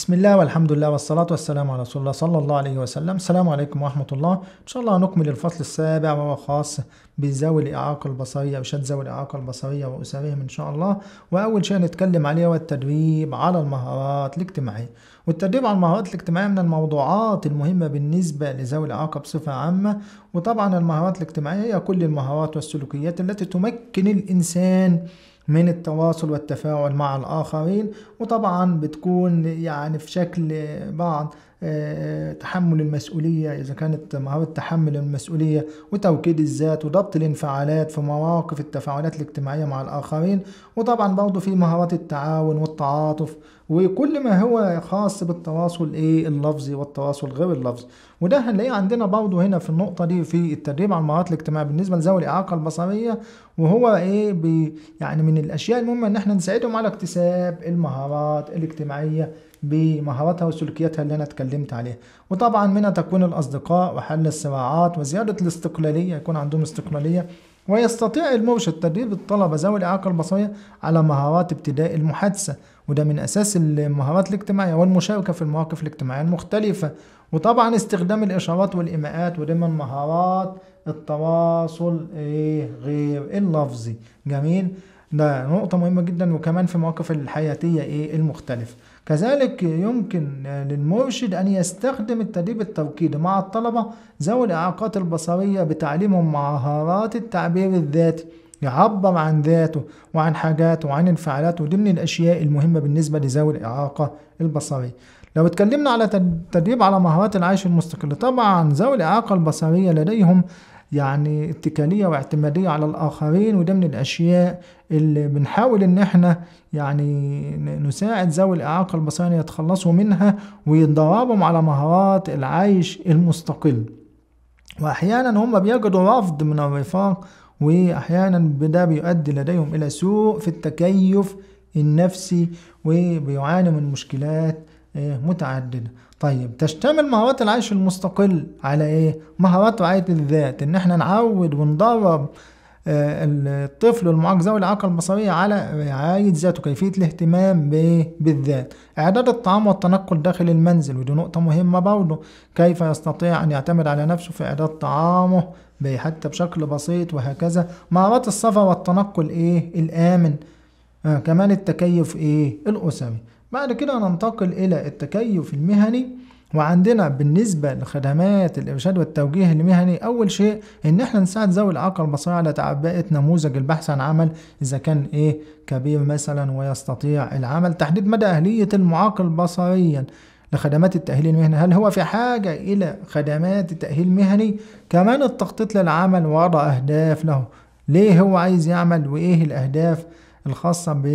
بسم الله والحمد لله والصلاة والسلام على رسول الله صلى الله عليه وسلم السلام عليكم ورحمة الله إن شاء الله هنكمل الفصل السابع وهو خاص بذوي الإعاقة البصرية أو شد ذوي الإعاقة البصرية وأسرهم إن شاء الله وأول شيء هنتكلم عليه هو التدريب على المهارات الاجتماعية والتدريب على المهارات الاجتماعية من الموضوعات المهمة بالنسبة لذوي الإعاقة بصفة عامة وطبعا المهارات الاجتماعية هي كل المهارات والسلوكيات التي تمكن الإنسان من التواصل والتفاعل مع الآخرين وطبعا بتكون يعني في شكل بعض آه، تحمل المسؤولية إذا كانت مهارة تحمل المسؤولية وتوكيد الذات وضبط الانفعالات في مواقف التفاعلات الاجتماعية مع الآخرين وطبعا برضو في مهارات التعاون والتعاطف وكل ما هو خاص بالتواصل ايه اللفظي والتواصل غير اللفظي وده هنلاقيه عندنا برضو هنا في النقطة دي في التدريب على المهارات الاجتماعية بالنسبة لذوي الإعاقة البصرية وهو ايه بي يعني من الأشياء المهمة إن احنا نساعدهم على اكتساب المهارات الاجتماعية بمهاراتها وسلوكياتها اللي انا اتكلمت عليها وطبعا منها تكوين الاصدقاء وحل الصراعات وزياده الاستقلاليه يكون عندهم استقلاليه ويستطيع المرشد تدريب الطلبة ذوي الإعاقة البصرية على مهارات ابتداء المحادثة وده من أساس المهارات الاجتماعية والمشاركة في المواقف الاجتماعية المختلفة وطبعا استخدام الإشارات والإيماءات وده من مهارات التواصل إيه غير اللفظي جميل ده نقطة مهمة جدا وكمان في مواقف الحياتية ايه المختلفة كذلك يمكن للمرشد أن يستخدم التدريب التوكيدي مع الطلبة ذوي الإعاقات البصرية بتعليمهم مهارات التعبير الذاتي يعبر عن ذاته وعن حاجاته وعن انفعالاته ضمن الأشياء المهمة بالنسبة لذوي الإعاقة البصرية لو اتكلمنا على تدريب على مهارات العيش المستقل طبعا ذوي الإعاقة البصرية لديهم يعني اتكالية واعتمادية على الآخرين وده من الأشياء اللي بنحاول إن احنا يعني نساعد ذوي الإعاقة البصرية يتخلصوا منها ويتدربهم على مهارات العيش المستقل وأحيانا هم بيجدوا رفض من الرفاق وأحيانا ده بيؤدي لديهم إلى سوء في التكيف النفسي وبيعانوا من مشكلات إيه، متعددة طيب تشتمل مهارات العيش المستقل على ايه مهارات رعاية الذات ان احنا نعود وندرب آه، الطفل المعاق ذوي الإعاقة البصرية على رعاية ذاته كيفية الاهتمام بالذات إعداد الطعام والتنقل داخل المنزل ودي نقطة مهمة برضه كيف يستطيع أن يعتمد على نفسه في إعداد طعامه حتى بشكل بسيط وهكذا مهارات السفر والتنقل إيه الآمن آه كمان التكيف إيه الأسري بعد كده ننتقل إلى التكيف المهني وعندنا بالنسبة لخدمات الإرشاد والتوجيه المهني أول شيء إن إحنا نساعد ذوي الإعاقة البصرية على تعبئة نموذج البحث عن عمل إذا كان إيه كبير مثلا ويستطيع العمل تحديد مدى أهلية المعاق البصريا لخدمات التأهيل المهني هل هو في حاجة إلى خدمات التأهيل المهني كمان التخطيط للعمل ووضع أهداف له ليه هو عايز يعمل وإيه الأهداف الخاصة بالعمل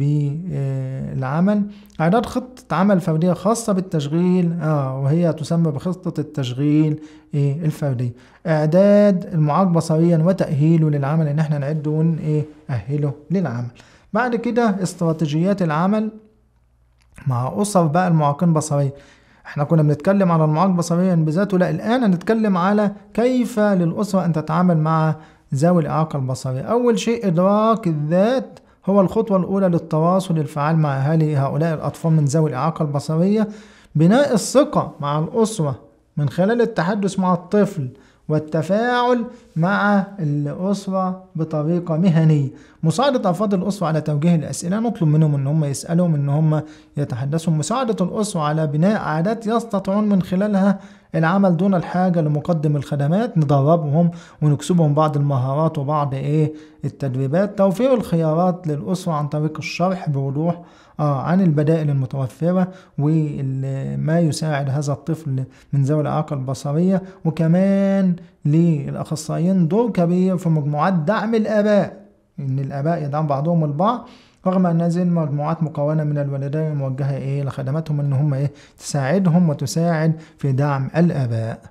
إيه؟ آه، إعداد خطة عمل فردية خاصة بالتشغيل آه وهي تسمى بخطة التشغيل إيه الفردي إعداد المعاق بصريا وتأهيله للعمل إن إحنا نعده ونأهله إيه؟ للعمل بعد كده استراتيجيات العمل مع أسر بقى المعاقين بصريا احنا كنا بنتكلم على المعاق بصريا بذاته لا الآن هنتكلم على كيف للأسرة أن تتعامل مع ذوي الإعاقة البصرية أول شيء إدراك الذات هو الخطوة الأولى للتواصل الفعال مع أهالي هؤلاء الأطفال من ذوي الإعاقة البصرية بناء الثقة مع الأسرة من خلال التحدث مع الطفل والتفاعل مع الأسرة بطريقة مهنية مساعدة أفراد الأسرة على توجيه الأسئلة نطلب منهم أن هم يسألوا أن هم يتحدثوا مساعدة الأسرة على بناء عادات يستطيعون من خلالها العمل دون الحاجة لمقدم الخدمات ندربهم ونكسبهم بعض المهارات وبعض ايه التدريبات توفير الخيارات للأسرة عن طريق الشرح بوضوح آه عن البدائل المتوفرة وما يساعد هذا الطفل من ذوي الإعاقة البصرية وكمان للأخصائيين دور كبير في مجموعات دعم الآباء إن الآباء يدعم بعضهم البعض رغم ان هذه المجموعات مكونه من الوالدين موجهه ايه لخدمتهم ان هم ايه تساعدهم وتساعد في دعم الاباء